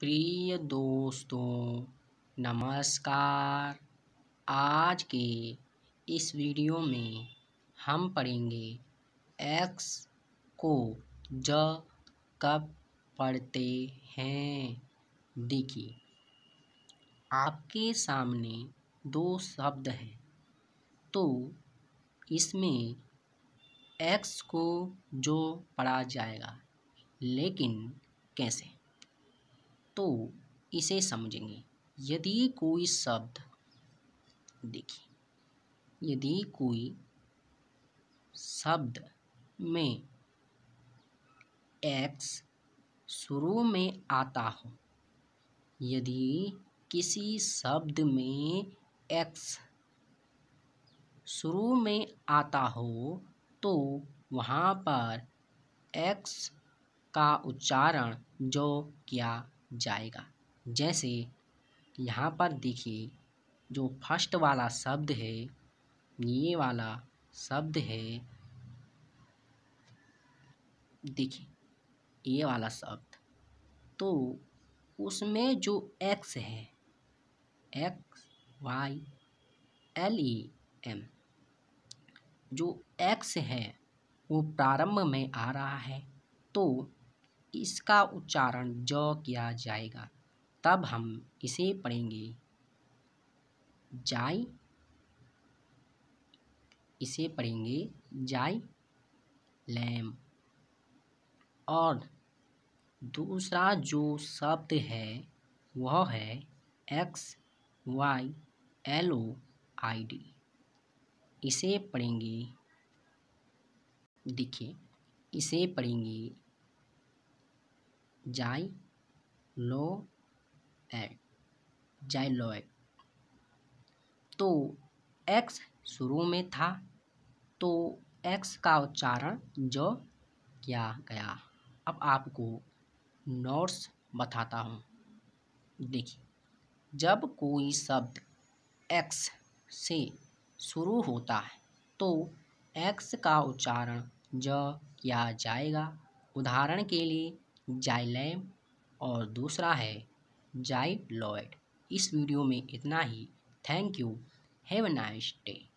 प्रिय दोस्तों नमस्कार आज के इस वीडियो में हम पढ़ेंगे एक्स को ज कब पढ़ते हैं देखिए आपके सामने दो शब्द हैं तो इसमें एक्स को जो पढ़ा जाएगा लेकिन कैसे तो इसे समझेंगे यदि कोई शब्द देखिए यदि कोई शब्द में एक्स शुरू में आता हो यदि किसी शब्द में एक्स शुरू में आता हो तो वहाँ पर एक्स का उच्चारण जो किया जाएगा जैसे यहाँ पर देखिए जो फर्स्ट वाला शब्द है ये वाला शब्द है देखिए ये वाला शब्द तो उसमें जो एक्स है X Y L E M जो एक्स है वो प्रारंभ में आ रहा है तो इसका उच्चारण ज किया जाएगा तब हम इसे पढ़ेंगे जाय इसे पढ़ेंगे जाय लैम और दूसरा जो शब्द है वह है X Y L O I D इसे पढ़ेंगे देखिए इसे पढ़ेंगे जाय लो एड जाइलोएड तो एक्स शुरू में था तो एक्स का उच्चारण जो किया गया अब आपको नोट्स बताता हूँ देखिए जब कोई शब्द एक्स से शुरू होता है तो एक्स का उच्चारण ज किया जाएगा उदाहरण के लिए जाइलैम और दूसरा है जाइलॉयड इस वीडियो में इतना ही thank you have a nice day